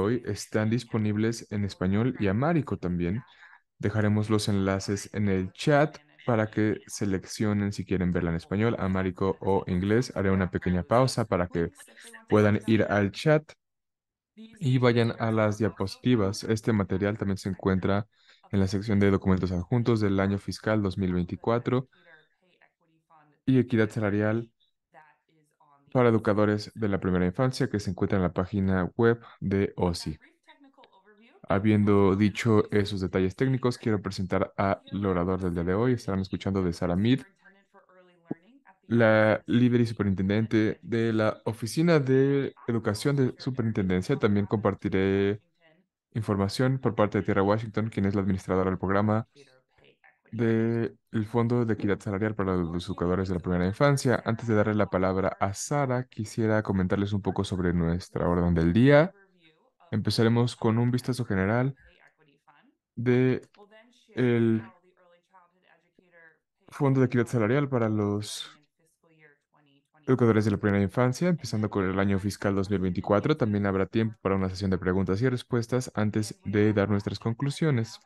hoy están disponibles en español y amárico también. Dejaremos los enlaces en el chat para que seleccionen si quieren verla en español, amárico o inglés. Haré una pequeña pausa para que puedan ir al chat y vayan a las diapositivas. Este material también se encuentra en la sección de documentos adjuntos del año fiscal 2024 y equidad salarial para educadores de la primera infancia que se encuentra en la página web de OSI. Habiendo dicho esos detalles técnicos, quiero presentar al orador del día de hoy. Estarán escuchando de Sara Mead, la líder y superintendente de la Oficina de Educación de Superintendencia. También compartiré información por parte de Tierra Washington, quien es la administradora del programa del Fondo de Equidad Salarial para los Educadores de la Primera Infancia. Antes de darle la palabra a Sara, quisiera comentarles un poco sobre nuestra orden del día. Empezaremos con un vistazo general de el Fondo de Equidad Salarial para los Educadores de la primera infancia, empezando con el año fiscal 2024, también habrá tiempo para una sesión de preguntas y respuestas antes de dar nuestras conclusiones.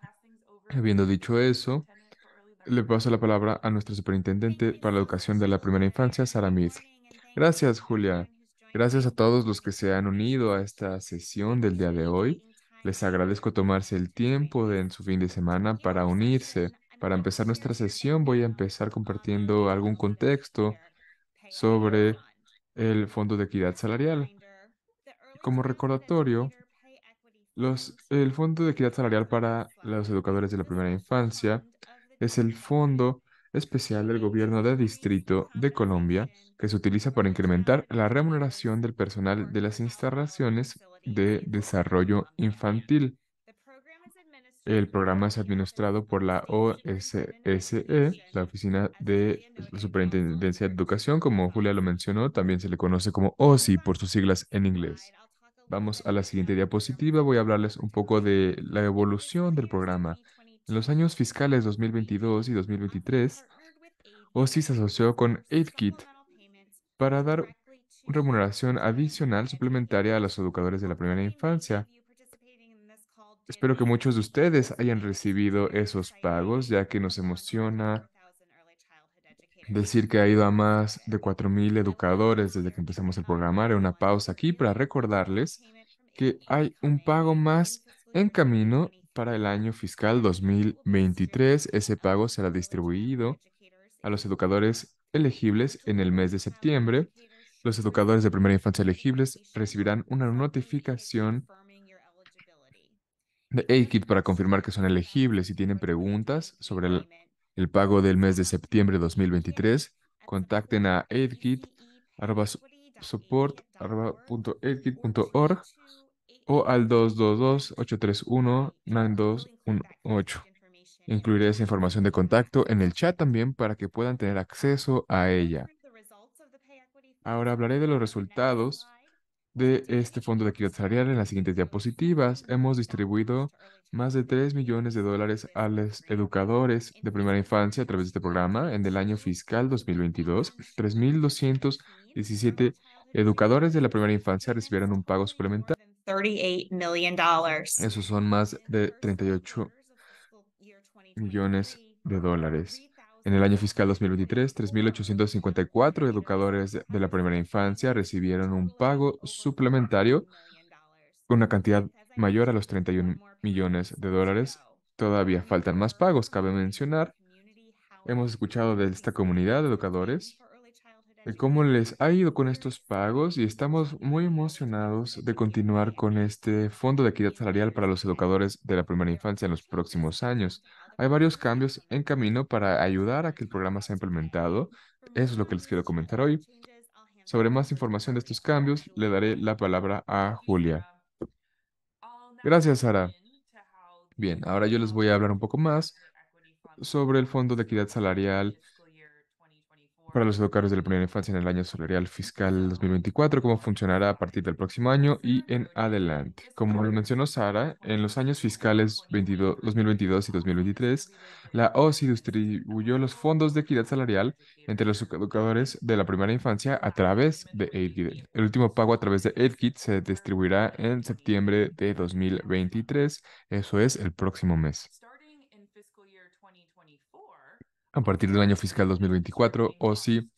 Habiendo dicho eso, le paso la palabra a nuestro superintendente para la educación de la primera infancia, Sara Mead. Gracias, Julia. Gracias a todos los que se han unido a esta sesión del día de hoy. Les agradezco tomarse el tiempo de, en su fin de semana para unirse. Para empezar nuestra sesión voy a empezar compartiendo algún contexto sobre el Fondo de Equidad Salarial. Como recordatorio, el Fondo de Equidad Salarial para los Educadores de la Primera Infancia es el Fondo Especial del Gobierno de Distrito de Colombia, que se utiliza para incrementar la remuneración del personal de las instalaciones de desarrollo infantil. El programa es administrado por la OSSE, la Oficina de Superintendencia de Educación, como Julia lo mencionó, también se le conoce como OSI por sus siglas en inglés. Vamos a la siguiente diapositiva, voy a hablarles un poco de la evolución del programa. En los años fiscales 2022 y 2023, OSI se asoció con AidKit para dar remuneración adicional suplementaria a los educadores de la primera infancia. Espero que muchos de ustedes hayan recibido esos pagos, ya que nos emociona decir que ha ido a más de 4.000 educadores desde que empezamos el programa. Haré una pausa aquí para recordarles que hay un pago más en camino para el año fiscal 2023. Ese pago será distribuido a los educadores elegibles en el mes de septiembre. Los educadores de primera infancia elegibles recibirán una notificación de AidKit para confirmar que son elegibles. Si tienen preguntas sobre el, pago del mes de septiembre 2023, contacten a aidkit.org o al 222-831-9218. Incluiré esa información de contacto en el chat también para que puedan tener acceso a ella. Ahora hablaré de los resultados de este fondo de equidad salarial en las siguientes diapositivas. Hemos distribuido más de 3 millones de dólares a los educadores de primera infancia a través de este programa en el año fiscal 2022. 3.217 educadores de la primera infancia recibieron un pago suplementario. $38 Esos son más de 38 millones de uh, dólares. En el año fiscal 2023, 3.854 educadores de la primera infancia recibieron un pago suplementario con una cantidad mayor a los 31 millones de dólares. Todavía faltan más pagos, cabe mencionar. Hemos escuchado de esta comunidad de educadores cómo les ha ido con estos pagos y estamos muy emocionados de continuar con este Fondo de Equidad Salarial para los Educadores de la Primera Infancia en los próximos años. Hay varios cambios en camino para ayudar a que el programa sea implementado. Eso es lo que les quiero comentar hoy. Sobre más información de estos cambios, le daré la palabra a Julia. Gracias, Sara. Bien, ahora yo les voy a hablar un poco más sobre el Fondo de Equidad Salarial para los educadores de la primera infancia en el año salarial fiscal 2024, cómo funcionará a partir del próximo año y en adelante. Como lo mencionó Sara, en los años fiscales 2022 y 2023, la OSI distribuyó los fondos de equidad salarial entre los educadores de la primera infancia a través de AidKit. El último pago a través de AidKit se distribuirá en septiembre de 2023, eso es el próximo mes a partir del año fiscal 2024 OSI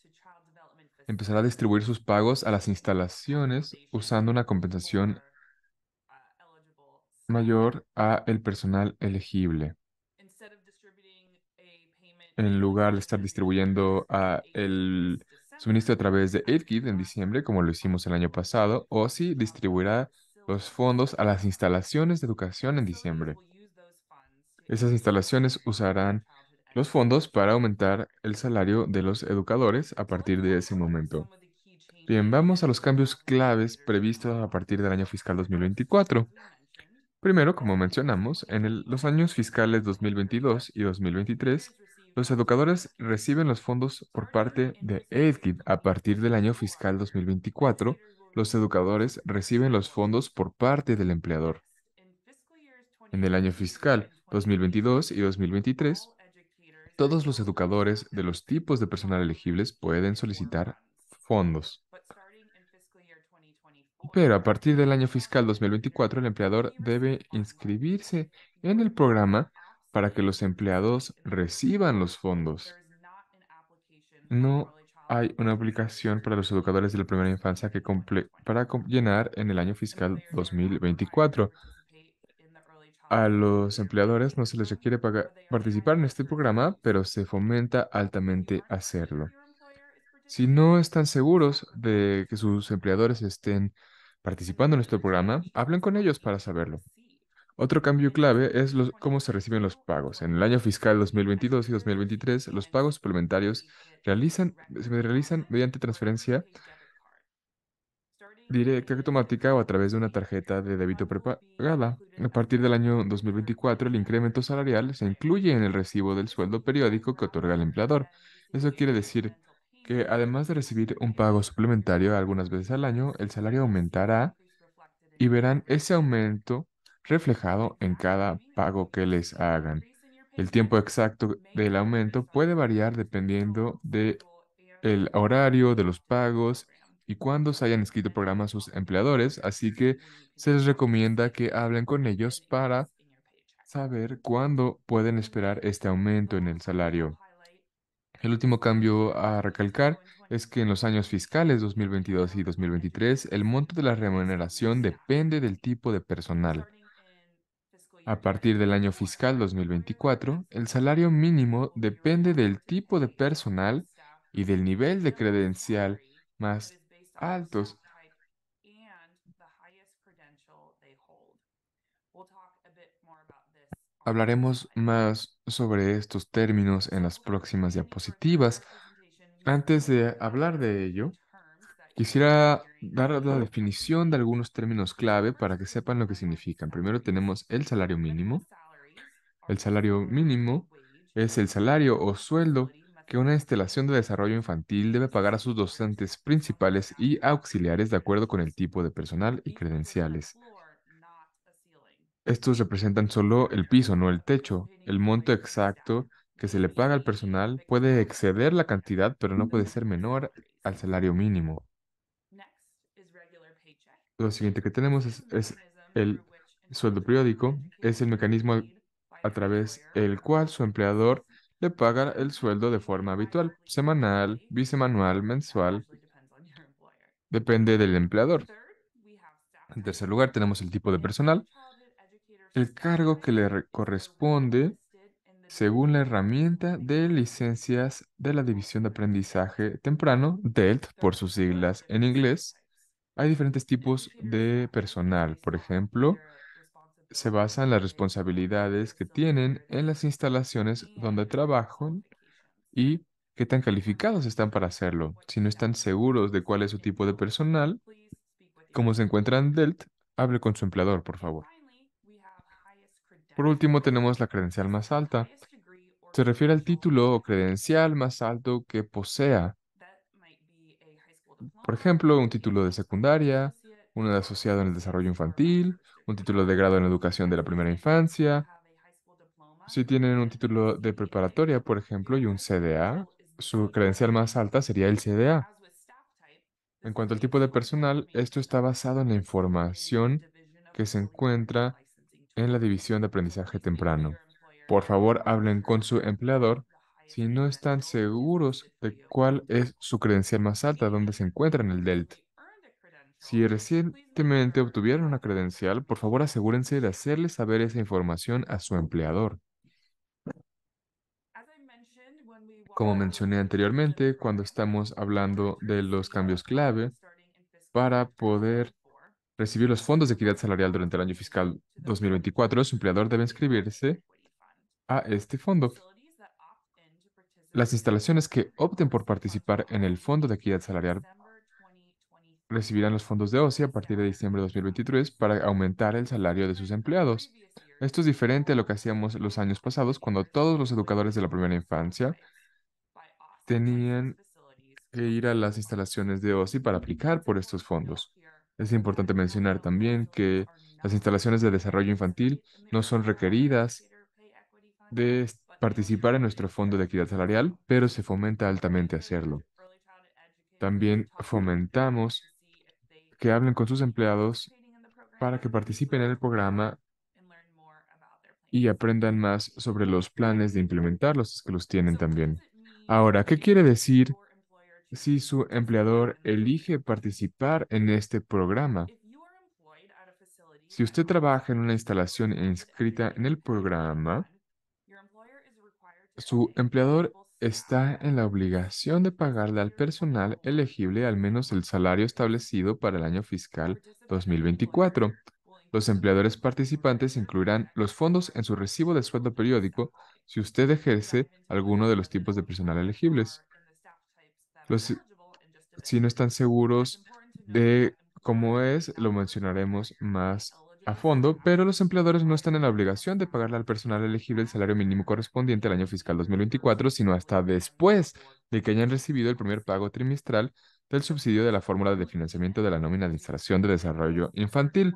empezará a distribuir sus pagos a las instalaciones usando una compensación uh, mayor a el personal elegible. En lugar de estar distribuyendo a el suministro a través de AidKit en diciembre, como lo hicimos el año pasado, OSI distribuirá los fondos a las instalaciones de educación en diciembre. Esas instalaciones usarán los fondos para aumentar el salario de los educadores a partir de ese momento. Bien, vamos a los cambios claves previstos a partir del año fiscal 2024. Primero, como mencionamos, en los años fiscales 2022 y 2023, los educadores reciben los fondos por parte de AidKid. A partir del año fiscal 2024, los educadores reciben los fondos por parte del empleador. En el año fiscal 2022 y 2023, todos los educadores de los tipos de personal elegibles pueden solicitar fondos. Pero a partir del año fiscal 2024, el empleador debe inscribirse en el programa para que los empleados reciban los fondos. No hay una aplicación para los educadores de la primera infancia que para llenar en el año fiscal 2024. A los empleadores no se les requiere participar en este programa, pero se fomenta altamente hacerlo. Si no están seguros de que sus empleadores estén participando en este programa, hablen con ellos para saberlo. Otro cambio clave es cómo se reciben los pagos. En el año fiscal 2022 y 2023, los pagos suplementarios realizan, se realizan mediante transferencia directa automática o a través de una tarjeta de débito prepagada. A partir del año 2024, el incremento salarial se incluye en el recibo del sueldo periódico que otorga el empleador. Eso quiere decir que además de recibir un pago suplementario algunas veces al año, el salario aumentará y verán ese aumento reflejado en cada pago que les hagan. El tiempo exacto del aumento puede variar dependiendo de el horario de los pagos y cuándo se hayan escrito programas sus empleadores, así que se les recomienda que hablen con ellos para saber cuándo pueden esperar este aumento en el salario. El último cambio a recalcar es que en los años fiscales 2022 y 2023 el monto de la remuneración depende del tipo de personal. A partir del año fiscal 2024, el salario mínimo depende del tipo de personal y del nivel de credencial más altos. Hablaremos más sobre estos términos en las próximas diapositivas. Antes de hablar de ello, quisiera dar la definición de algunos términos clave para que sepan lo que significan. Primero tenemos el salario mínimo. El salario mínimo es el salario o sueldo que una instalación de desarrollo infantil debe pagar a sus docentes principales y auxiliares de acuerdo con el tipo de personal y credenciales. Estos representan solo el piso, no el techo. El monto exacto que se le paga al personal puede exceder la cantidad, pero no puede ser menor al salario mínimo. Lo siguiente que tenemos es, el sueldo periódico. Es el mecanismo a través del cual su empleador le paga el sueldo de forma habitual, semanal, bisemanual, mensual. Depende del empleador. En tercer lugar, tenemos el tipo de personal. El cargo que le corresponde según la herramienta de licencias de la División de Aprendizaje Temprano, DELT, por sus siglas en inglés, hay diferentes tipos de personal. Por ejemplo, se basa en las responsabilidades que tienen en las instalaciones donde trabajan y qué tan calificados están para hacerlo. Si no están seguros de cuál es su tipo de personal, como se encuentra en DELT, hable con su empleador, por favor. Por último, tenemos la credencial más alta. Se refiere al título o credencial más alto que posea. Por ejemplo, un título de secundaria, uno de asociado en el desarrollo infantil, un título de grado en educación de la primera infancia. Si tienen un título de preparatoria, por ejemplo, y un CDA, su credencial más alta sería el CDA. En cuanto al tipo de personal, esto está basado en la información que se encuentra en la división de aprendizaje temprano. Por favor, hablen con su empleador si no están seguros de cuál es su credencial más alta, dónde se encuentra en el DELT. Si recientemente obtuvieron una credencial, por favor asegúrense de hacerle saber esa información a su empleador. Como mencioné anteriormente, cuando estamos hablando de los cambios clave para poder recibir los fondos de equidad salarial durante el año fiscal 2024, su empleador debe inscribirse a este fondo. Las instalaciones que opten por participar en el Fondo de Equidad Salarial recibirán los fondos de OSI a partir de diciembre de 2023 para aumentar el salario de sus empleados. Esto es diferente a lo que hacíamos los años pasados cuando todos los educadores de la primera infancia tenían que ir a las instalaciones de OSI para aplicar por estos fondos. Es importante mencionar también que las instalaciones de desarrollo infantil no son requeridas de participar en nuestro fondo de equidad salarial, pero se fomenta altamente hacerlo. También fomentamos que hablen con sus empleados para que participen en el programa y aprendan más sobre los planes de implementarlos, que los tienen también. Ahora, ¿qué quiere decir si su empleador elige participar en este programa? Si usted trabaja en una instalación inscrita en el programa, su empleador está en la obligación de pagarle al personal elegible al menos el salario establecido para el año fiscal 2024. Los empleadores participantes incluirán los fondos en su recibo de sueldo periódico si usted ejerce alguno de los tipos de personal elegibles. si no están seguros de cómo es, lo mencionaremos más a fondo, pero los empleadores no están en la obligación de pagarle al personal elegible el salario mínimo correspondiente al año fiscal 2024, sino hasta después de que hayan recibido el primer pago trimestral del subsidio de la fórmula de financiamiento de la nómina de instalación de Desarrollo Infantil.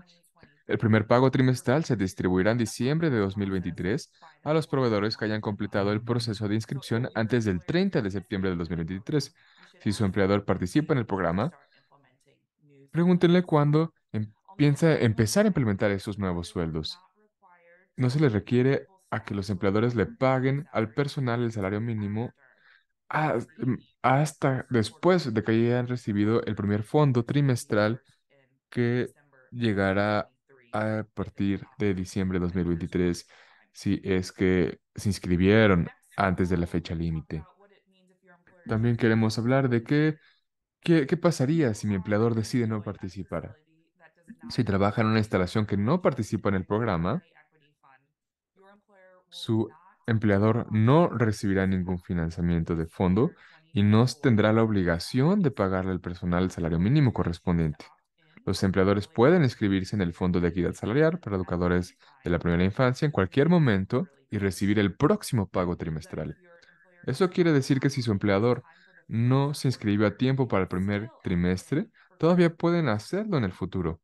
El primer pago trimestral se distribuirá en diciembre de 2023 a los proveedores que hayan completado el proceso de inscripción antes del 30 de septiembre de 2023. Si su empleador participa en el programa, pregúntenle cuándo piensa empezar a implementar esos nuevos sueldos. No se le requiere a que los empleadores le paguen al personal el salario mínimo mm, hasta después de que hayan recibido el primer fondo trimestral que llegará a partir de diciembre de 2023 si es que se inscribieron antes de la fecha límite. También queremos hablar de qué, qué pasaría si mi empleador decide no participar. Si trabaja en una instalación que no participa en el programa, su empleador no recibirá ningún financiamiento de fondo y no tendrá la obligación de pagarle al personal el salario mínimo correspondiente. Los empleadores pueden inscribirse en el Fondo de Equidad Salarial para Educadores de la Primera Infancia en cualquier momento y recibir el próximo pago trimestral. Eso quiere decir que si su empleador no se inscribió a tiempo para el primer trimestre, todavía pueden hacerlo en el futuro.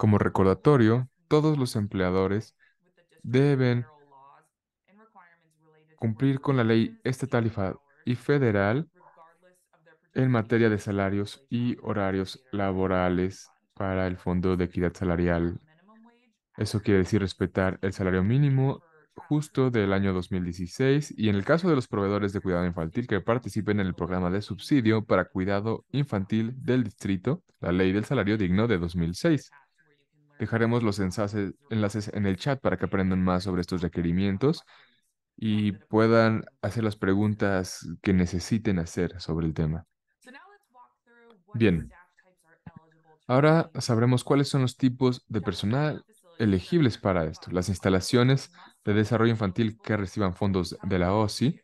Como recordatorio, todos los empleadores deben cumplir con la ley estatal y federal en materia de salarios y horarios laborales para el Fondo de Equidad Salarial. Eso quiere decir respetar el salario mínimo justo del año 2016 y en el caso de los proveedores de cuidado infantil que participen en el programa de subsidio para cuidado infantil del distrito, la ley del salario digno de 2006. Dejaremos los enlaces, en el chat para que aprendan más sobre estos requerimientos y puedan hacer las preguntas que necesiten hacer sobre el tema. Bien, ahora sabremos cuáles son los tipos de personal elegibles para esto. Las instalaciones de desarrollo infantil que reciban fondos de la OSI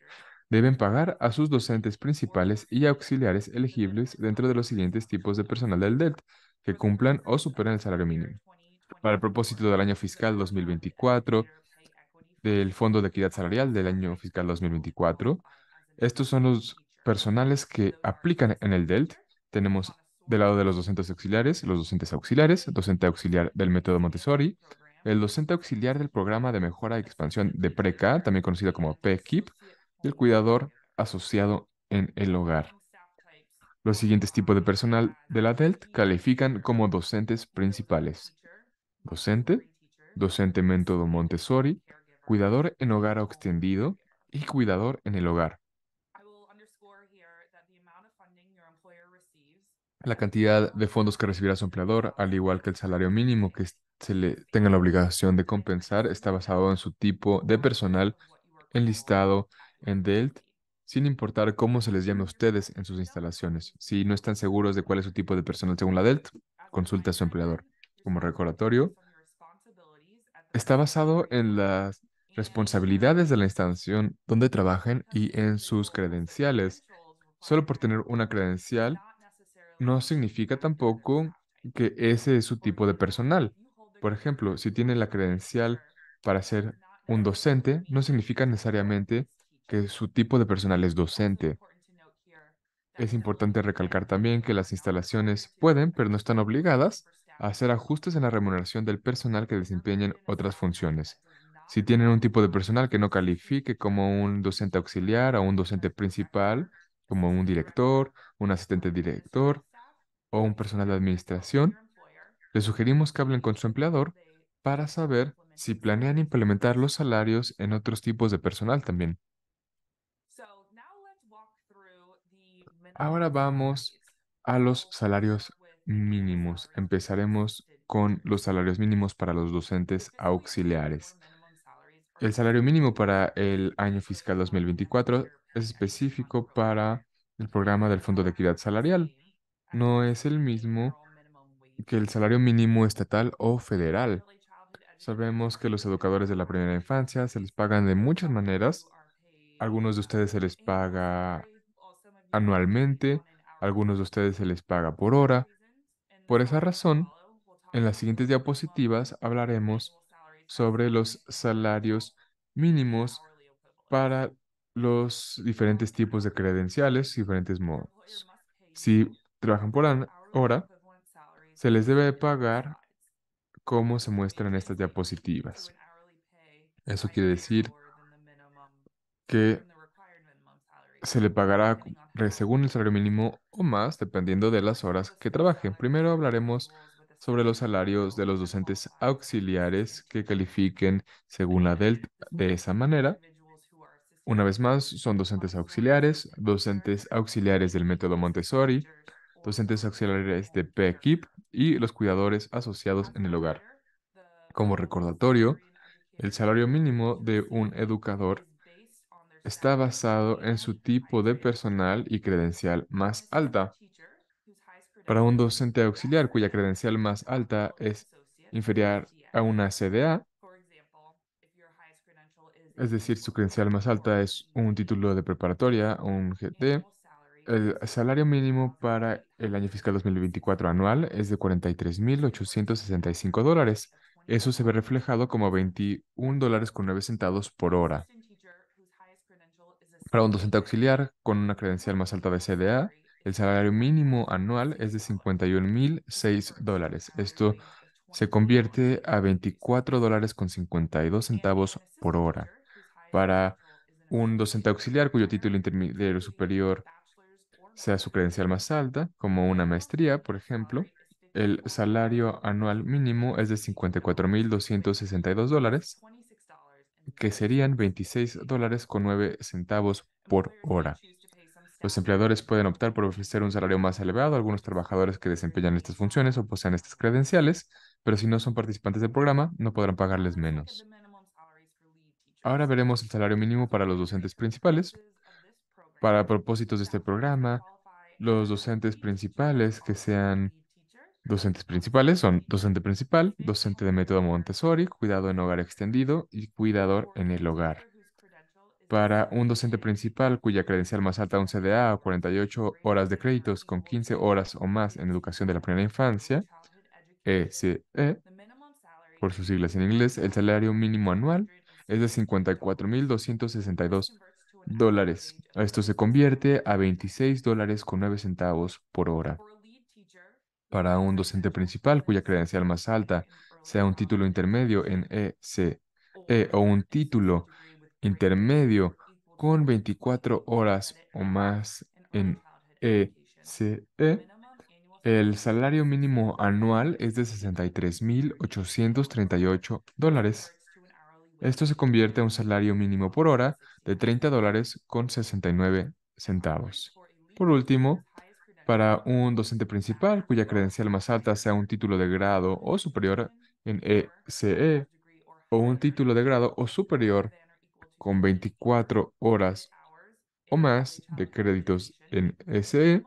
deben pagar a sus docentes principales y auxiliares elegibles dentro de los siguientes tipos de personal del DET que cumplan o superan el salario mínimo para el propósito del año fiscal 2024 del Fondo de Equidad Salarial del año fiscal 2024. Estos son los personales que aplican en el DELT. Tenemos del lado de los docentes auxiliares, los docentes auxiliares, docente auxiliar del método Montessori, el docente auxiliar del programa de mejora y expansión de PRECA, también conocido como PEKIP, e y el cuidador asociado en el hogar. Los siguientes tipos de personal de la DELT califican como docentes principales docente, docente método Montessori, cuidador en hogar extendido y cuidador en el hogar. La cantidad de fondos que recibirá su empleador, al igual que el salario mínimo que se le tenga la obligación de compensar, está basado en su tipo de personal enlistado en DELT, sin importar cómo se les llame a ustedes en sus instalaciones. Si no están seguros de cuál es su tipo de personal según la DELT, consulte a su empleador como recordatorio, está basado en las responsabilidades de la instalación donde trabajen y en sus credenciales. Solo por tener una credencial no significa tampoco que ese es su tipo de personal. Por ejemplo, si tiene la credencial para ser un docente, no significa necesariamente que su tipo de personal es docente. Es importante recalcar también que las instalaciones pueden, pero no están obligadas, hacer ajustes en la remuneración del personal que desempeñen otras funciones. Si tienen un tipo de personal que no califique como un docente auxiliar o un docente principal, como un director, un asistente director o un personal de administración, les sugerimos que hablen con su empleador para saber si planean implementar los salarios en otros tipos de personal también. Ahora vamos a los salarios mínimos. Empezaremos con los salarios mínimos para los docentes auxiliares. El salario mínimo para el año fiscal 2024 es específico para el programa del Fondo de Equidad Salarial. No es el mismo que el salario mínimo estatal o federal. Sabemos que los educadores de la primera infancia se les pagan de muchas maneras. Algunos de ustedes se les paga anualmente, algunos de ustedes se les paga por hora, por esa razón, en las siguientes diapositivas hablaremos sobre los salarios mínimos para los diferentes tipos de credenciales, diferentes modos. Si trabajan por hora, se les debe pagar como se muestra en estas diapositivas. Eso quiere decir que se le pagará según el salario mínimo o más, dependiendo de las horas que trabaje. Primero hablaremos sobre los salarios de los docentes auxiliares que califiquen según la DELT de esa manera. Una vez más, son docentes auxiliares, docentes auxiliares del método Montessori, docentes auxiliares de PEKIP y los cuidadores asociados en el hogar. Como recordatorio, el salario mínimo de un educador está basado en su tipo de personal y credencial más alta. Para un docente auxiliar cuya credencial más alta es inferior a una CDA, es decir, su credencial más alta es un título de preparatoria, un GT, el salario mínimo para el año fiscal 2024 anual es de 43.865 dólares. Eso se ve reflejado como 21 dólares con 9 centavos por hora. Para un docente auxiliar con una credencial más alta de CDA, el salario mínimo anual es de 51.006 dólares. Esto se convierte a $24,52 dólares por hora. Para un docente auxiliar cuyo título intermedio superior sea su credencial más alta, como una maestría, por ejemplo, el salario anual mínimo es de 54.262 dólares que serían 26 dólares con 9 centavos por hora. Los empleadores pueden optar por ofrecer un salario más elevado a algunos trabajadores que desempeñan estas funciones o posean estas credenciales, pero si no son participantes del programa, no podrán pagarles menos. Ahora veremos el salario mínimo para los docentes principales. Para propósitos de este programa, los docentes principales que sean Docentes principales son docente principal, docente de método Montessori, cuidado en hogar extendido y cuidador en el hogar. Para un docente principal cuya credencial más alta un CDA o 48 horas de créditos con 15 horas o más en educación de la primera infancia, ECE, e, por sus siglas en inglés, el salario mínimo anual es de 54.262 dólares. Esto se convierte a 26 dólares con 9 centavos por hora para un docente principal cuya credencial más alta sea un título intermedio en ECE e o un título intermedio con 24 horas o más en ECE, e, el salario mínimo anual es de 63.838 dólares. Esto se convierte en un salario mínimo por hora de 30 dólares con 69 centavos. Por último, para un docente principal cuya credencial más alta sea un título de grado o superior en ECE e o un título de grado o superior con 24 horas o más de créditos en SE, e,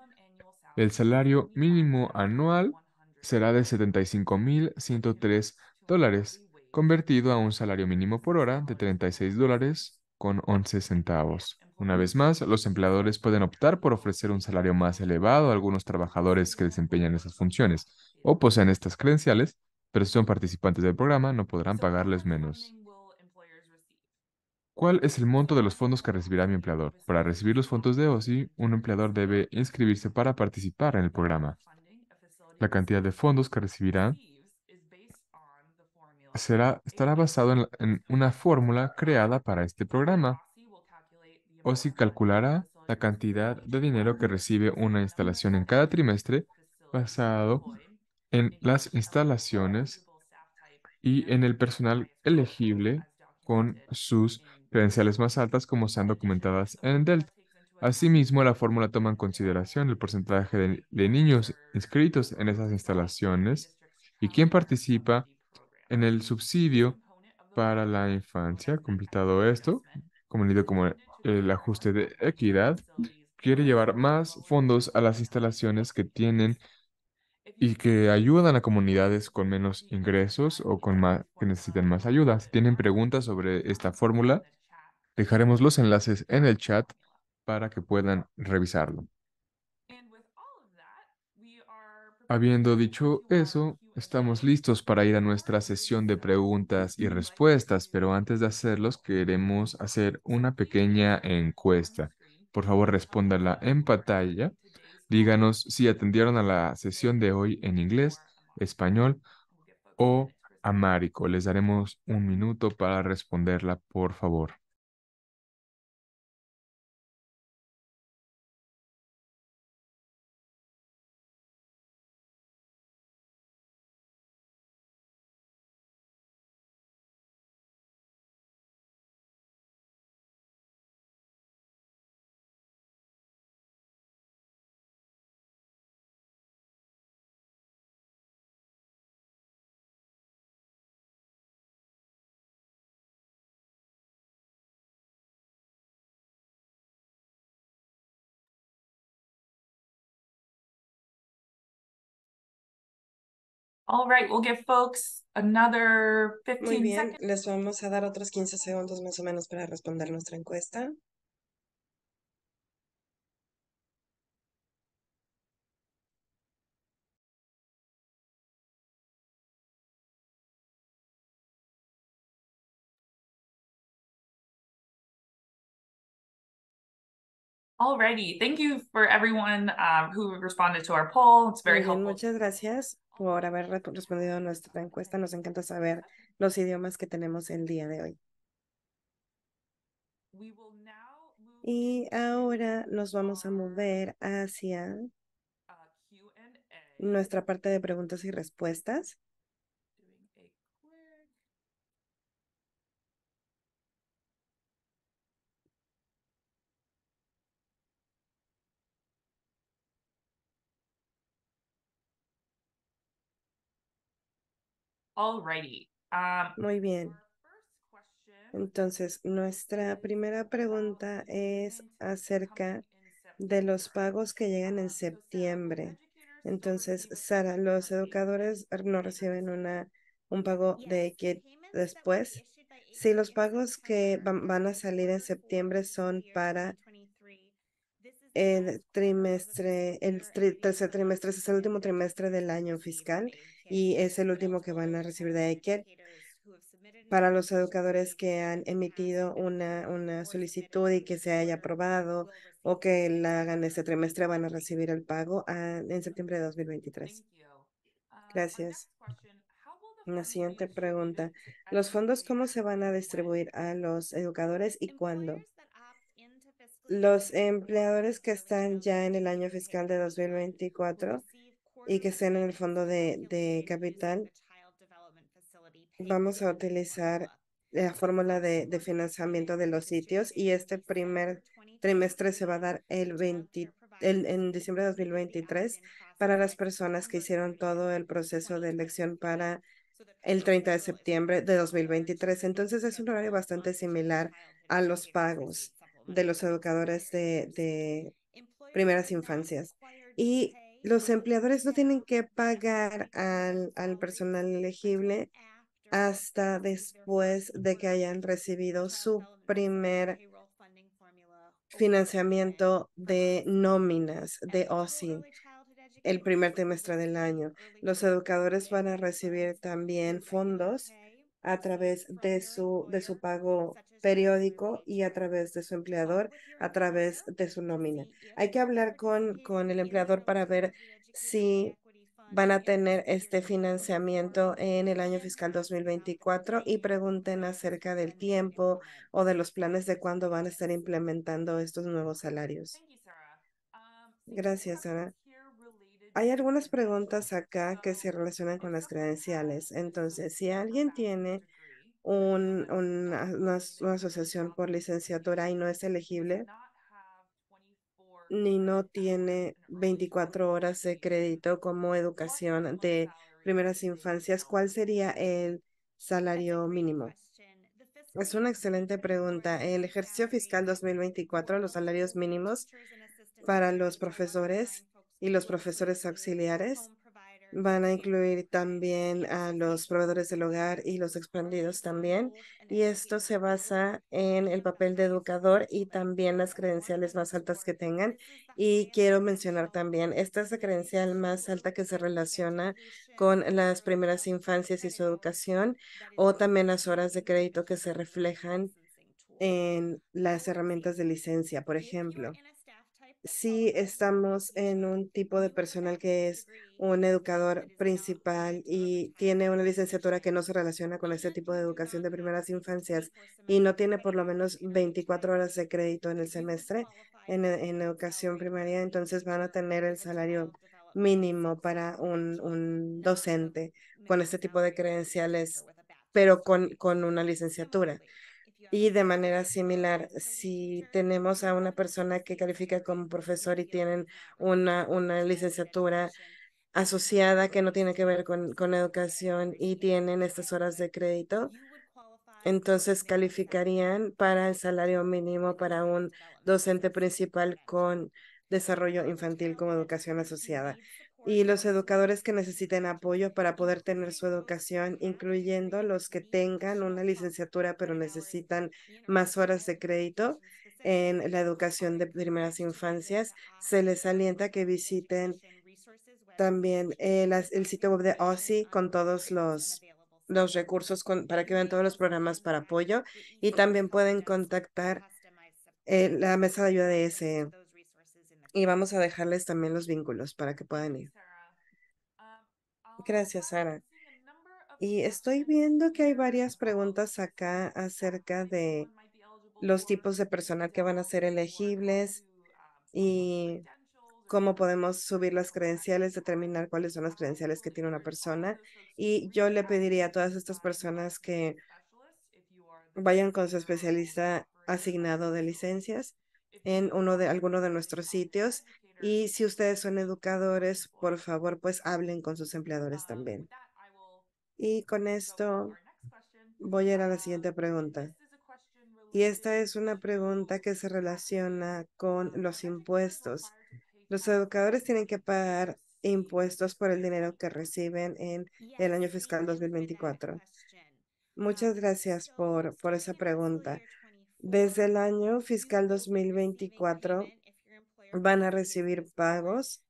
el salario mínimo anual será de 75.103 dólares, convertido a un salario mínimo por hora de 36 dólares con 11 centavos. Una vez más, los empleadores pueden optar por ofrecer un salario más elevado a algunos trabajadores que desempeñan esas funciones o poseen estas credenciales, pero si son participantes del programa no podrán pagarles menos. ¿Cuál es el monto de los fondos que recibirá mi empleador? Para recibir los fondos de OSI, un empleador debe inscribirse para participar en el programa. La cantidad de fondos que recibirá será, estará basado en una fórmula creada para este programa o si calculará la cantidad de dinero que recibe una instalación en cada trimestre basado en las instalaciones y en el personal elegible con sus credenciales más altas como sean documentadas en Delta. Asimismo, la fórmula toma en consideración el porcentaje de, niños inscritos en esas instalaciones y quién participa en el subsidio para la infancia. Completado esto, como, como el ajuste de equidad quiere llevar más fondos a las instalaciones que tienen y que ayudan a comunidades con menos ingresos o con más, que necesiten más ayuda. Si tienen preguntas sobre esta fórmula, dejaremos los enlaces en el chat para que puedan revisarlo. Habiendo dicho eso, Estamos listos para ir a nuestra sesión de preguntas y respuestas, pero antes de hacerlos queremos hacer una pequeña encuesta. Por favor, respóndala en pantalla. Díganos si atendieron a la sesión de hoy en inglés, español o amarico. Les daremos un minuto para responderla, por favor. All right, we'll give folks another 15 Muy bien, seconds. les vamos a dar otros 15 segundos más o menos para responder nuestra encuesta. Alrighty, thank you for everyone uh, who responded to our poll. It's very helpful. Muchas gracias por haber respondido a nuestra encuesta. Nos encanta saber los idiomas que tenemos el día de hoy. Y ahora nos vamos a mover hacia uh, nuestra parte de preguntas y respuestas. Um, Muy bien. Entonces, nuestra primera pregunta es acerca de los pagos que llegan en um, septiembre. Entonces, Sara, los educadores no reciben una, un pago de que después. Sí, los pagos que van a salir en septiembre son para el trimestre, el tercer trimestre, este es el último trimestre del año fiscal y es el último que van a recibir de ICER para los educadores que han emitido una, una solicitud y que se haya aprobado o que la hagan este trimestre, van a recibir el pago en septiembre de 2023. Um, Gracias. La siguiente pregunta. ¿Los fondos cómo se van a distribuir a los educadores y cuándo? Los empleadores que están ya en el año fiscal de 2024 y que estén en el fondo de, capital, vamos a utilizar la fórmula de, financiamiento de los sitios y este primer trimestre se va a dar el en diciembre de 2023 para las personas que hicieron todo el proceso de elección para el 30 de septiembre de 2023. Entonces es un horario bastante similar a los pagos de los educadores de, de primeras infancias. Y los empleadores no tienen que pagar al, personal elegible hasta después de que hayan recibido su primer financiamiento de nóminas de OSI el primer trimestre del año. Los educadores van a recibir también fondos a través de su, de su pago periódico y a través de su empleador, a través de su nómina. Hay que hablar con, con el empleador para ver si van a tener este financiamiento en el año fiscal 2024 y pregunten acerca del tiempo o de los planes de cuándo van a estar implementando estos nuevos salarios. Um, Gracias, Sara hay algunas preguntas acá que se relacionan con las credenciales. Entonces, si alguien tiene una asociación por licenciatura y no es elegible, ni no tiene 24 horas de crédito como educación de primeras infancias, ¿cuál sería el salario mínimo? Es una excelente pregunta. El ejercicio fiscal 2024, los salarios mínimos para los profesores y los profesores auxiliares. Van a incluir también a los proveedores del hogar y los expandidos también. Y esto se basa en el papel de educador y también las credenciales más altas que tengan. Y quiero mencionar también, esta es la credencial más alta que se relaciona con las primeras infancias y su educación o también las horas de crédito que se reflejan en las herramientas de licencia, por ejemplo. Si estamos en un tipo de personal que es un educador principal y tiene una licenciatura que no se relaciona con este tipo de educación de primeras infancias y no tiene por lo menos 24 horas de crédito en el semestre en, educación primaria, entonces van a tener el salario mínimo para un, docente con este tipo de credenciales, pero con una licenciatura. Y de manera similar, si tenemos a una persona que califica como profesor y tienen una, licenciatura asociada que no tiene que ver con, con educación y tienen estas horas de crédito, entonces calificarían para el salario mínimo para un docente principal con desarrollo infantil como educación asociada y los educadores que necesiten apoyo para poder tener su educación, incluyendo los que tengan una licenciatura pero necesitan más horas de crédito en la educación de primeras infancias. Se les alienta que visiten también eh, el, sitio web de OSI con todos los los recursos para que vean todos los programas para apoyo y también pueden contactar eh, la mesa de ayuda de ese y vamos a dejarles también los vínculos para que puedan ir. Gracias, Sara. Y estoy viendo que hay varias preguntas acá acerca de los tipos de personal que van a ser elegibles y cómo podemos subir las credenciales, determinar cuáles son las credenciales que tiene una persona. Y yo le pediría a todas estas personas que vayan con su especialista asignado de licencias en uno de alguno de nuestros sitios. Y si ustedes son educadores, por favor, pues hablen con sus empleadores ah, también. Y con esto voy a ir a la um, siguiente pregunta. Y esta es una pregunta que se relaciona con um, los impuestos. Los educadores tienen que pagar impuestos por el dinero que reciben en el año fiscal 2024. Muchas um, gracias por esa pregunta. Desde el año fiscal 2024 van a recibir pagos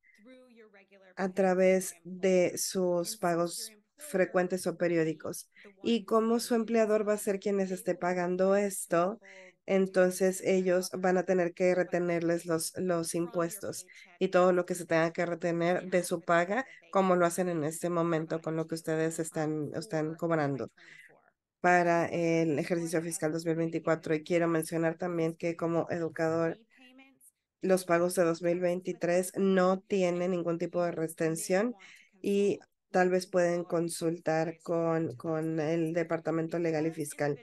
a través de sus pagos frecuentes o periódicos. Y como su empleador va a ser quien les esté pagando esto, entonces ellos van a tener que retenerles los, los impuestos y todo lo que se tenga que retener de su paga, como lo hacen en este momento con lo que ustedes están, están cobrando para el ejercicio fiscal 2024 y quiero mencionar también que como educador los pagos de 2023 no tienen ningún tipo de retención y tal vez pueden consultar con, con el Departamento Legal y Fiscal.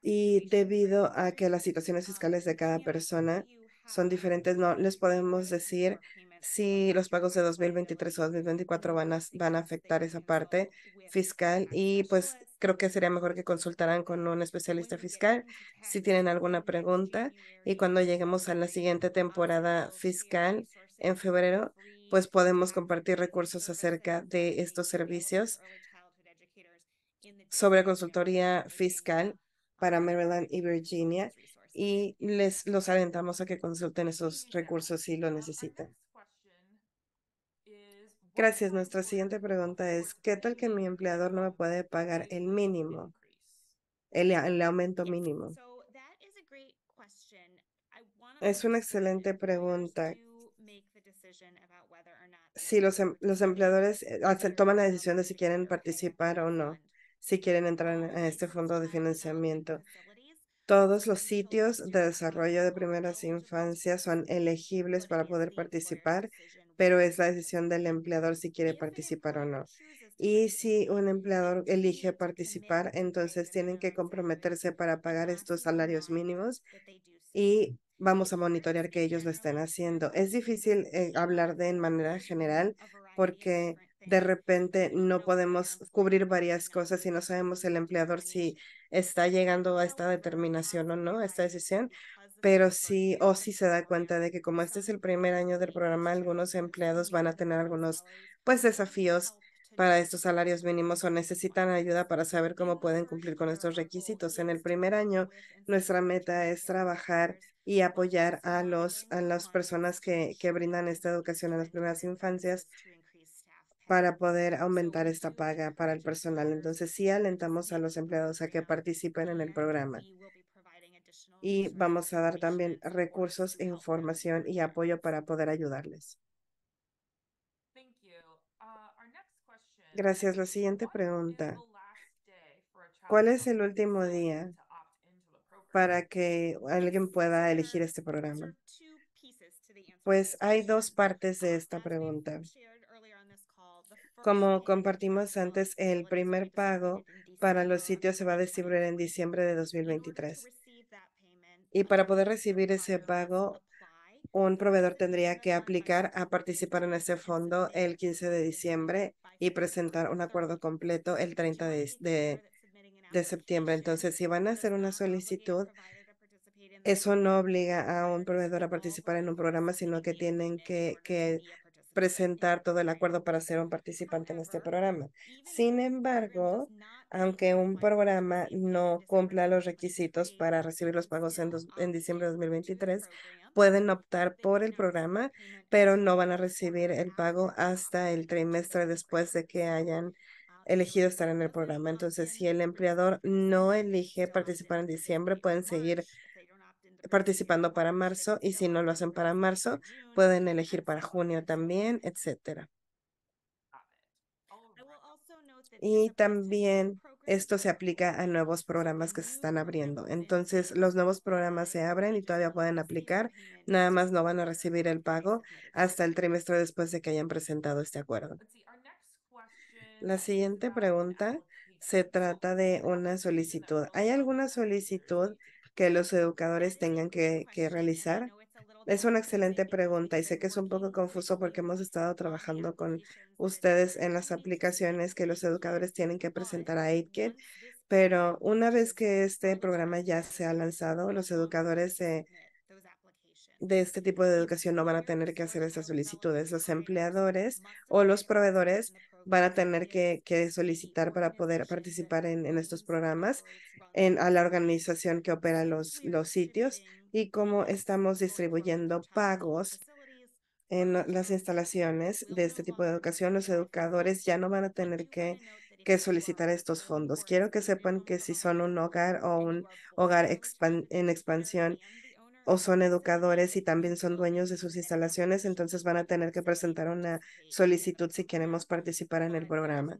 Y debido a que las situaciones fiscales de cada persona son diferentes, no les podemos decir si los pagos de 2023 o 2024 van a, van a afectar esa parte fiscal y pues creo que sería mejor que consultaran con un especialista fiscal si tienen alguna pregunta y cuando lleguemos a la siguiente temporada fiscal en febrero, pues podemos compartir recursos acerca de estos servicios sobre consultoría fiscal para Maryland y Virginia y les los alentamos a que consulten esos recursos si lo necesitan. Gracias. Nuestra siguiente pregunta es, ¿qué tal que mi empleador no me puede pagar el mínimo, el, aumento mínimo? Es una excelente pregunta. Si los, em, los empleadores eh, ah, toman la decisión de si quieren participar o no, si quieren entrar en este fondo de financiamiento. Todos los sitios de desarrollo de primeras infancias son elegibles para poder participar pero es la decisión del empleador si quiere participar o no. Y si un empleador elige participar, entonces tienen que comprometerse para pagar estos salarios mínimos y vamos a monitorear que ellos lo estén haciendo. Es difícil eh, hablar de manera general porque de repente no podemos cubrir varias cosas y no sabemos el empleador si está llegando a esta determinación o no, a esta decisión, pues, pero sí, o si sí se da cuenta de que como este es el primer año del programa, algunos empleados van a tener algunos, pues, desafíos para estos salarios mínimos o necesitan ayuda para saber cómo pueden cumplir con estos requisitos. En el primer año, nuestra meta es trabajar y apoyar a, los, a las personas que, que brindan esta educación en las primeras infancias para poder aumentar esta paga para el personal. Entonces, sí alentamos a los empleados a que participen en el programa y pues, vamos a dar también recursos, información y apoyo para poder ayudarles. Ah, Gracias. La siguiente pregunta. ¿Cuál es el último día para que alguien pueda elegir este programa? Pues hay dos partes de uh, esta pregunta. Como compartimos um, antes, el primer pago para los sitios se va a distribuir en diciembre de 2023. Y para poder recibir ese pago, un proveedor tendría que aplicar a participar en ese fondo el 15 de diciembre y presentar un acuerdo completo el 30 de, septiembre. Entonces, si van a hacer una solicitud, eso no obliga a un proveedor a participar en un programa, sino que tienen que, que presentar todo el acuerdo para ser un participante en este programa. Sin embargo, aunque un programa no cumpla los requisitos para recibir los pagos en, en diciembre de 2023, pueden optar por el programa, pero no van a recibir el ah, pago ah, ah, hasta el trimestre después de que hayan elegido estar en el programa. Entonces, si el empleador no elige participar en diciembre, pueden seguir participando para marzo y si no lo hacen para marzo, pueden elegir para junio también, etcétera. Y también esto se aplica a nuevos programas que se están abriendo. Entonces, los nuevos programas se abren y todavía pueden aplicar, nada más no van a recibir el pago hasta el trimestre después de que hayan presentado este acuerdo. La siguiente pregunta se trata de una solicitud. ¿Hay alguna solicitud que los educadores tengan que, que realizar? Es una excelente pregunta y sé que es un poco confuso porque hemos estado trabajando con ustedes en las aplicaciones que los educadores tienen que presentar a AidKit, pero una vez que este programa ya se ha lanzado, los educadores de, este tipo de educación no van a tener que hacer esas solicitudes. Los empleadores o los proveedores van a tener que, solicitar para poder participar en, estos programas en, a la organización que opera los sitios y cómo estamos distribuyendo pagos en las instalaciones de este tipo de educación. Los educadores ya no van a tener que, solicitar estos fondos. Quiero que sepan que si son un hogar o un hogar en expansión, o son educadores y también son dueños de sus instalaciones, entonces van a tener que presentar una solicitud si queremos participar en el programa.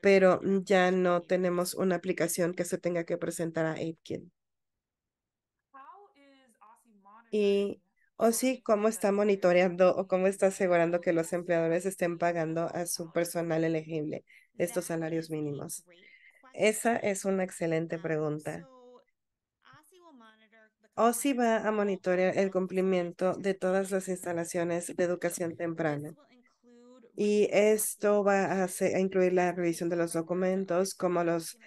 Pero ya no tenemos una aplicación que se tenga que presentar a AidKid. Y o sí, cómo está monitoreando o cómo está asegurando que los empleadores estén pagando a su personal elegible estos salarios mínimos. Esa es una excelente pregunta. OSI va a monitorear el cumplimiento de todas las instalaciones de educación temprana. Y esto va a incluir la revisión de los documentos, como los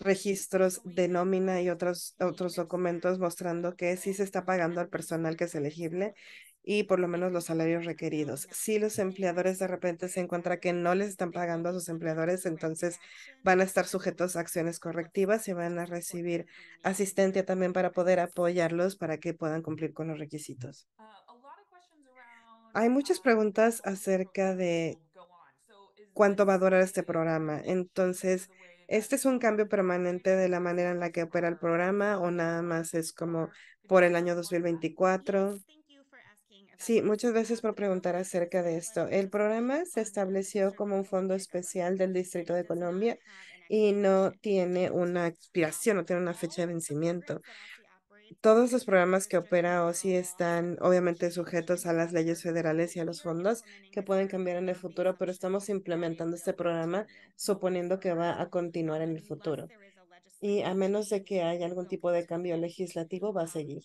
registros de nómina y otros, otros documentos mostrando que sí se está pagando al personal que es elegible y por lo menos los salarios requeridos. Si los empleadores de repente se encuentran que no les están pagando a sus empleadores, entonces van a estar sujetos a acciones correctivas y van a recibir asistencia también para poder apoyarlos para que puedan cumplir con los requisitos. Hay muchas preguntas acerca de cuánto va a durar este programa. Entonces, ¿Este es un cambio permanente de la manera en la que opera el programa o nada más es como por el año 2024? Sí, muchas gracias por preguntar acerca de esto. El programa se estableció como un fondo especial del Distrito de Colombia y no tiene una expiración, no tiene una fecha de vencimiento todos los programas que opera OSI están obviamente sujetos a las leyes federales y a los fondos que pueden cambiar en el futuro, pero estamos implementando este programa suponiendo que va a continuar en el futuro. Y a menos de que haya algún tipo de cambio legislativo, va a seguir.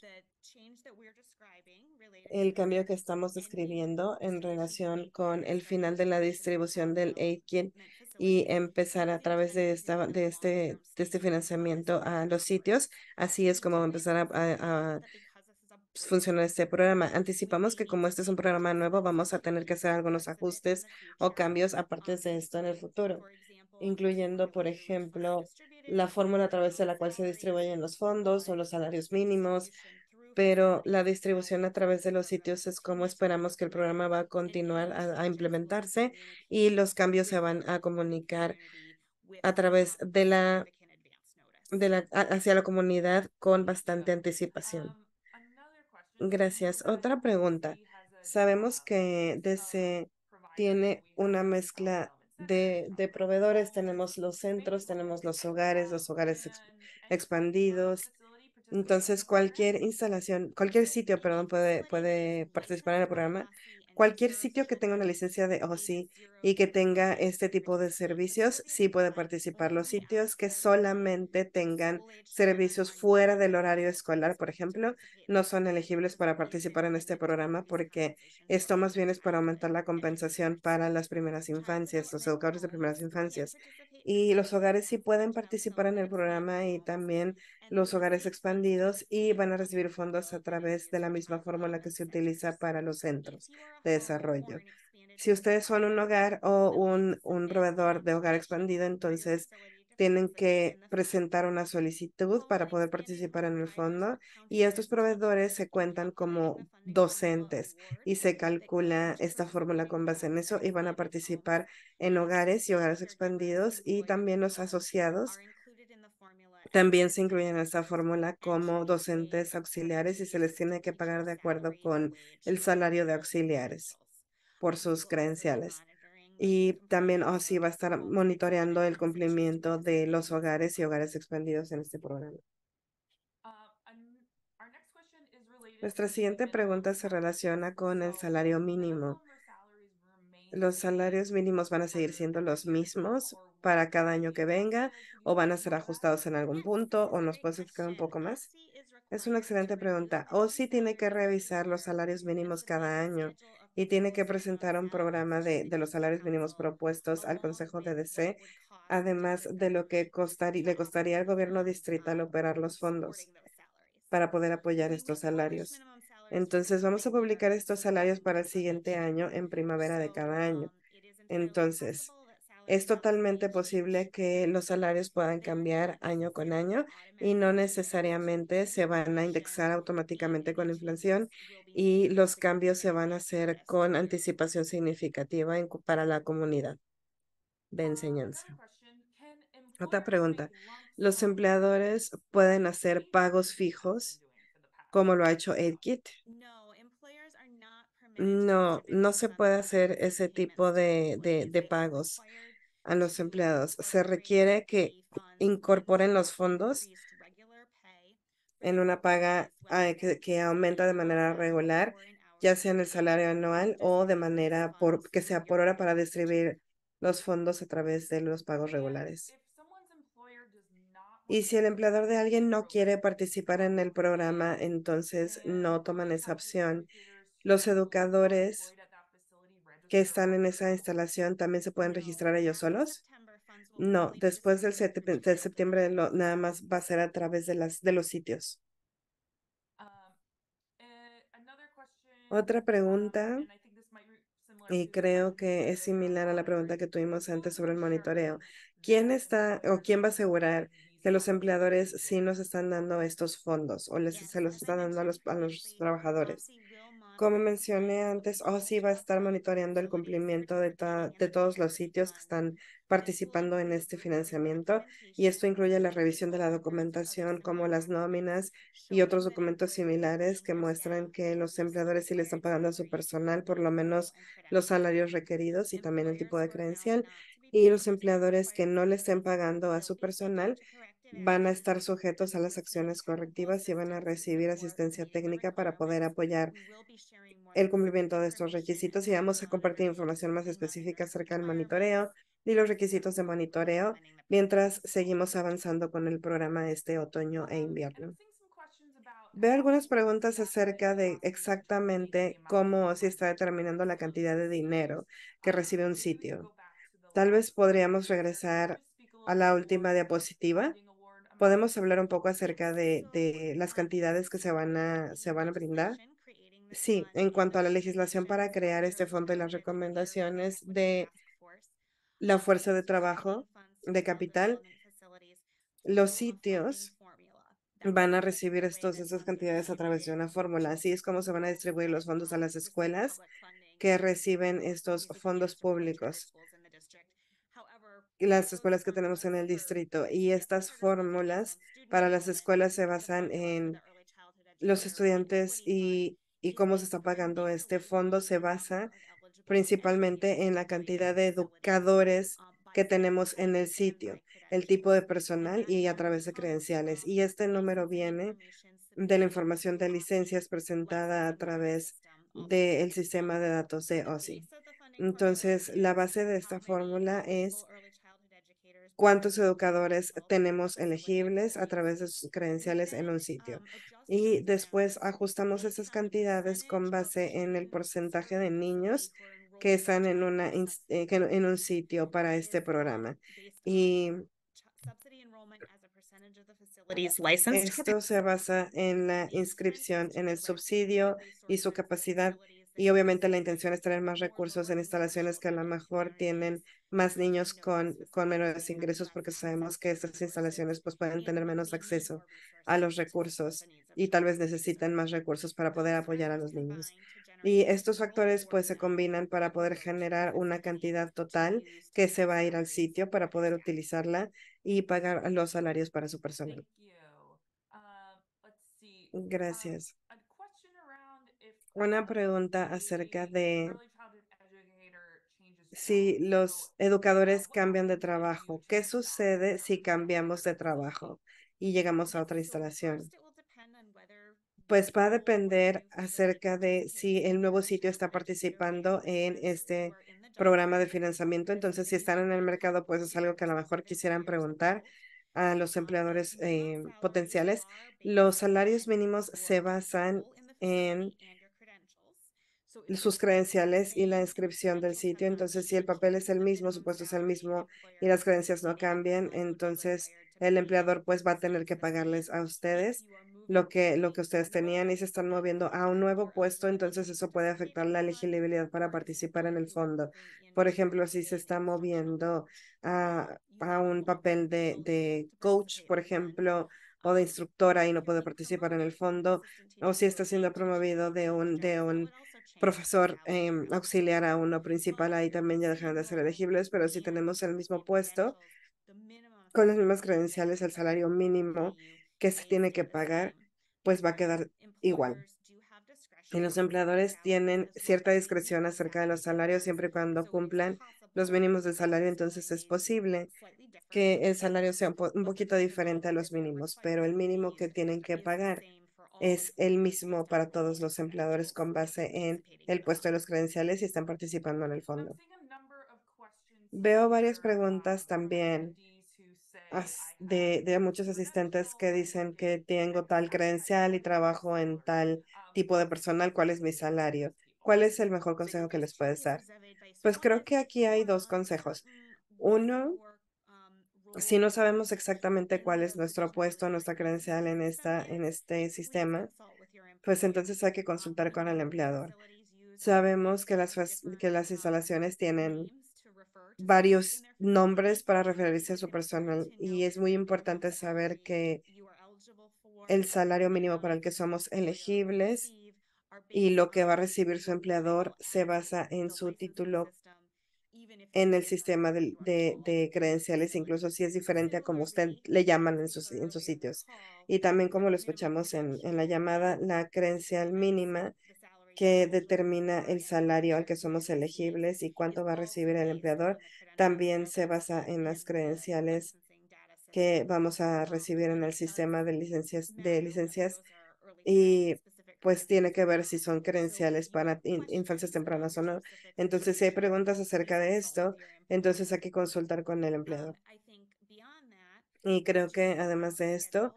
El cambio que estamos describiendo en relación con el final de la distribución del Aidkin y empezar a través de, esta, de, este, de este financiamiento a los sitios. Así es como va a, a, a funcionar este programa. Anticipamos que como este es un programa nuevo, vamos a tener que hacer algunos ajustes o cambios aparte de esto en el futuro, incluyendo, por ejemplo, la fórmula a través de la cual se distribuyen los fondos o los salarios mínimos, pero la distribución a través de los sitios es como esperamos que el programa va a continuar a, implementarse y los cambios se van a comunicar a través de la, de la hacia la comunidad con bastante anticipación. Gracias. Otra pregunta. Sabemos que DC tiene una mezcla de, de, proveedores. Tenemos los centros, tenemos los hogares, los hogares expandidos entonces, cualquier instalación, cualquier sitio, perdón, puede, puede participar en el programa. Cualquier sitio que tenga una licencia de OSI y que tenga este tipo de servicios, sí puede participar. Los sitios que solamente tengan servicios fuera del horario escolar, por ejemplo, no son elegibles para participar en este programa porque esto más bien es para aumentar la compensación para las primeras infancias, los educadores de primeras infancias. Y los hogares sí pueden participar en el programa y también los hogares expandidos y van a recibir fondos a través de la misma fórmula que se utiliza para los centros de desarrollo. Si ustedes son un hogar o un, un proveedor de hogar expandido, entonces tienen que presentar una solicitud para poder participar en el fondo y estos proveedores se cuentan como docentes y se calcula esta fórmula con base en eso y van a participar en hogares y hogares expandidos y también los asociados también se incluyen en esta fórmula como docentes auxiliares y se les tiene que pagar de acuerdo con el salario de auxiliares por sus credenciales. Y también OSI oh, va a estar monitoreando el cumplimiento de los hogares y hogares expandidos en este programa. Nuestra siguiente pregunta se relaciona con el salario mínimo los salarios mínimos van a seguir siendo los mismos para cada año que venga o van a ser ajustados en algún punto o nos puede explicar un poco más? Es una excelente pregunta. O si tiene que revisar los salarios mínimos cada año y tiene que presentar un programa de, los salarios mínimos propuestos al Consejo de DC, además de lo que le costaría al gobierno distrital operar los fondos para poder apoyar estos salarios. Pues, Entonces vamos a publicar estos salarios para el siguiente año en primavera de cada año. Pues, Entonces, es totalmente posible que los salarios puedan cambiar año con año y no necesariamente se van a indexar automáticamente con inflación y los cambios se van a hacer con anticipación significativa para la comunidad de enseñanza. Otra pregunta. ¿Los empleadores pueden hacer pagos fijos como lo ha hecho Edgit. No, no se puede hacer ese tipo de, pagos a los empleados. Se requiere que incorporen los fondos en una paga ah, que, que, aumenta de manera regular, ya sea en el salario anual o de manera por, que sea por hora para distribuir los fondos a través de los pagos regulares. Y si el empleador de alguien no quiere participar en el programa, entonces no toman esa opción. Los educadores que están en esa instalación también se pueden registrar ellos solos. No, después del, de septiembre nada más va a ser a través de, las, de los sitios. Otra pregunta, y creo que es similar a la pregunta que tuvimos antes sobre el monitoreo. ¿Quién está o quién va a asegurar que los empleadores sí nos están dando estos fondos o les, se los están dando a los, trabajadores. Como mencioné antes, OSI oh, va a estar monitoreando el cumplimiento de, de todos los sitios que están participando en este financiamiento y esto incluye la revisión de la documentación como las nóminas y otros documentos similares que muestran que los empleadores sí le están pagando a su personal por lo menos los salarios requeridos y también el tipo de credencial y los empleadores que no le estén pagando a su personal van a estar sujetos a las acciones correctivas y van a recibir asistencia técnica para poder apoyar el cumplimiento de estos requisitos y vamos a compartir información más específica acerca del monitoreo y los requisitos de monitoreo mientras seguimos avanzando con el programa este otoño e invierno. Veo algunas preguntas acerca de exactamente cómo se está determinando la cantidad de dinero que recibe un sitio. Tal vez podríamos regresar a la última diapositiva. Podemos hablar un poco acerca de, las cantidades que se van, a, se van a brindar. Sí, en cuanto a la legislación para crear este fondo y las recomendaciones de la fuerza de trabajo de capital, los sitios van a recibir estos, estas cantidades a través de una fórmula. Así es como se van a distribuir los fondos a las escuelas que reciben estos fondos públicos las escuelas que tenemos en el distrito. Y estas fórmulas para las escuelas se basan en los estudiantes y, cómo se está pagando este fondo. Se basa principalmente en la cantidad de educadores que tenemos en el sitio, el tipo de personal y a través de credenciales. Y este número viene de la información de licencias presentada a través del sistema de datos de OSI. Entonces, la base de esta fórmula es cuántos educadores tenemos elegibles a través de sus credenciales en un sitio. Y después ajustamos esas cantidades con base en el porcentaje de niños que están en, una, eh, en un sitio para este programa. Y esto se basa en la inscripción, en el subsidio y su capacidad y obviamente la intención es tener más recursos en instalaciones que a lo mejor tienen más niños con, con menores ingresos porque sabemos que estas instalaciones pues pueden tener menos acceso a los recursos y tal vez necesiten más recursos para poder apoyar a los niños. Y estos factores pues se combinan para poder generar una cantidad total que se va a ir al sitio para poder utilizarla y pagar los salarios para su personal. Um, Gracias una pregunta acerca de si los educadores cambian de trabajo. ¿Qué sucede si cambiamos de trabajo y llegamos a otra instalación? Pues va a depender acerca de si el nuevo sitio está participando en este programa de financiamiento. Entonces, si están en el mercado, pues es algo que a lo mejor quisieran preguntar a los empleadores eh, potenciales. Los salarios mínimos se basan en sus credenciales y la inscripción del sitio. Entonces, si el papel es el mismo, su puesto es el mismo y las credencias no cambian, entonces el empleador pues va a tener que pagarles a ustedes lo que, lo que ustedes tenían y se están moviendo a un nuevo puesto, entonces eso puede afectar la elegibilidad para participar en el fondo. Por ejemplo, si se está moviendo a, un papel de, de coach, por ejemplo, o de instructora y no puede participar en el fondo, o si está siendo promovido de un, de un profesor em, auxiliar a uno principal, ahí también ya dejan de ser elegibles, pero si tenemos el mismo puesto, con las mismas credenciales, el salario mínimo que se tiene que pagar, pues va a quedar igual. Y los empleadores tienen cierta discreción acerca de los salarios siempre y cuando cumplan los mínimos de salario, entonces es posible que el salario sea un poquito diferente a los mínimos, pero el mínimo que tienen que pagar es el mismo para todos los empleadores con base en el puesto de los credenciales y están participando en el fondo. Veo varias preguntas también de, muchos asistentes que dicen que tengo tal credencial y trabajo en tal tipo de personal, ¿cuál es mi salario? ¿Cuál es el mejor consejo que les puedes dar? Pues creo que aquí hay dos consejos. Uno, si no sabemos exactamente cuál es nuestro puesto, nuestra credencial en, esta, en este sistema, pues entonces hay que consultar con el empleador. Sabemos que las, que las instalaciones tienen varios nombres para referirse a su personal y es muy importante saber que el salario mínimo para el que somos elegibles y lo que va a recibir su empleador se basa en su título en el sistema de, credenciales, incluso si es diferente a como usted le llaman en sus, en sus sitios. Y también como lo escuchamos en, en la llamada, la credencial mínima que determina el salario al que somos elegibles y cuánto va a recibir el empleador, también se basa en las credenciales que vamos a recibir en el sistema de licencias, de licencias y pues tiene que ver si son credenciales para infancias tempranas o no. Entonces, si hay preguntas acerca de esto, entonces hay que consultar con el empleador. Y creo que además de esto,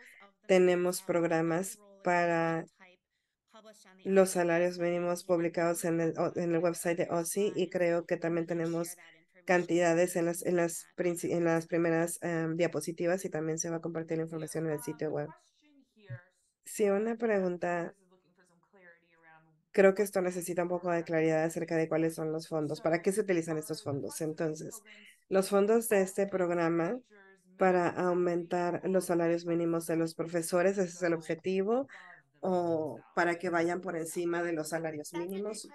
tenemos programas para los salarios mínimos publicados en el, en el website de OSI y creo que también tenemos cantidades en las, en las, en las primeras em, diapositivas y también se va a compartir la información en el sitio web. Si una pregunta creo que esto necesita un poco de claridad acerca de cuáles son los fondos, para qué se utilizan estos fondos. Entonces, los fondos de este programa para aumentar los salarios mínimos de los profesores, ese es el objetivo, o para que vayan por encima de los salarios mínimos.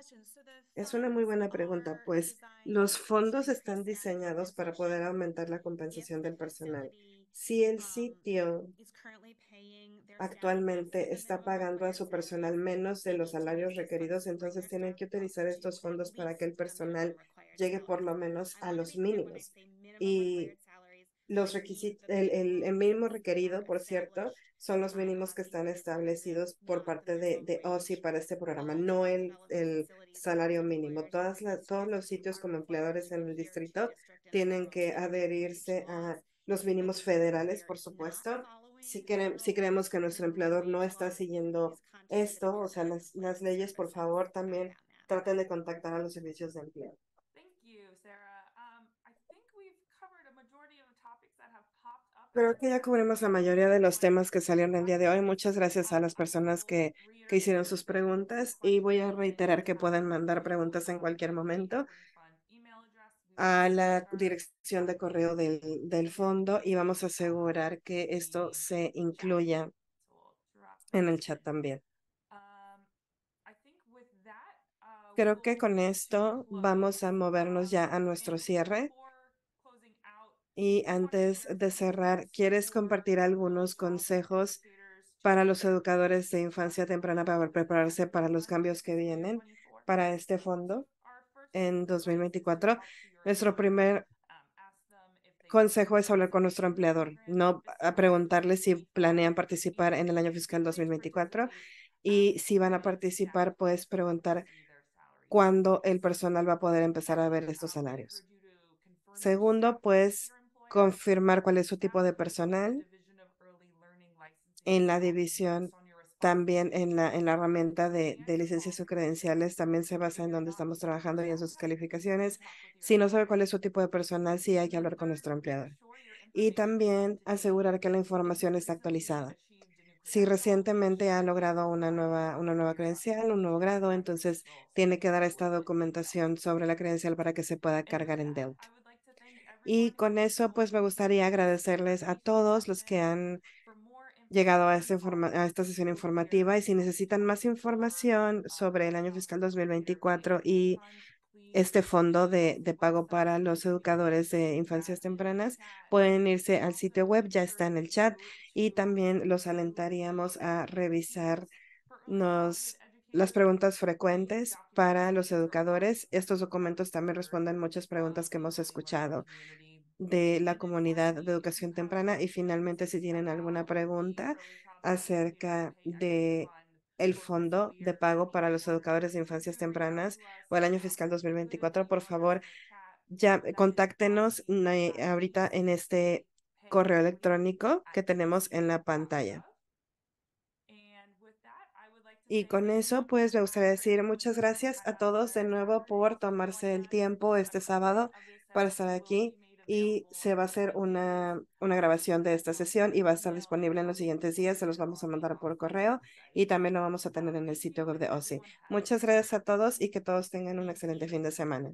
Es una muy buena pregunta, pues los fondos están diseñados para poder aumentar la compensación del personal. Si el sitio actualmente está pagando a su personal menos de los salarios requeridos, entonces tienen que utilizar estos fondos para que el personal llegue por lo menos a los mínimos. Y los requisitos, el, mínimo requerido, por cierto, son los mínimos que están establecidos por parte de, de OSI para este programa, no el, salario mínimo. Todas las todos los sitios como empleadores en el distrito tienen que adherirse a los mínimos federales, por supuesto, si, si creemos que nuestro empleador no está siguiendo esto, o sea, las, leyes, por favor, también traten de contactar a los servicios de empleo. Creo que ya cubrimos la mayoría de los temas que salieron el día de hoy. Muchas gracias a las personas que, que hicieron sus preguntas y voy a reiterar que pueden mandar preguntas en cualquier momento a la dirección de correo del, del fondo y vamos a asegurar que esto se incluya en el chat también. Creo que con esto vamos a movernos ya a nuestro cierre. Y antes de cerrar, ¿quieres compartir algunos consejos para los educadores de infancia temprana para prepararse para los cambios que vienen para este fondo? en 2024, nuestro primer consejo es hablar con nuestro empleador, no a preguntarle si planean participar en el año fiscal 2024 y si van a participar, puedes preguntar cuándo el personal va a poder empezar a ver estos salarios. Segundo, pues confirmar cuál es su tipo de personal en la división también en la, herramienta de, licencias o credenciales también se basa en dónde estamos trabajando y en sus calificaciones. Si no sabe cuál es su tipo de personal, sí hay que hablar con nuestro empleador. Y también asegurar que la información está actualizada. Si recientemente ha logrado una nueva, una nueva credencial, un nuevo grado, entonces tiene que dar esta documentación sobre la credencial para que se pueda cargar en Delta. Y con eso, pues me gustaría agradecerles a todos los que han llegado a, esta a esta sesión informativa y si necesitan más información sobre el año fiscal 2024 y este fondo de, pago para los educadores de infancias tempranas, pueden irse al sitio web, ya está en el chat, y también los alentaríamos a revisar nos, las preguntas frecuentes para los educadores. Estos documentos también responden muchas preguntas que hemos escuchado de la comunidad de educación temprana y finalmente si tienen alguna pregunta acerca de el fondo de pago para los educadores de infancias tempranas o el año fiscal 2024, por favor, ya contáctenos eh, ahorita en este correo electrónico que tenemos en la pantalla. Y con eso, pues me gustaría decir muchas gracias a todos de nuevo por tomarse el tiempo este sábado para estar aquí y se va a hacer una, grabación de esta sesión y va a estar disponible en los siguientes días. Se los vamos a mandar por correo y también lo vamos a tener en el sitio web de OSI. Muchas gracias a todos y que todos tengan un excelente fin de semana.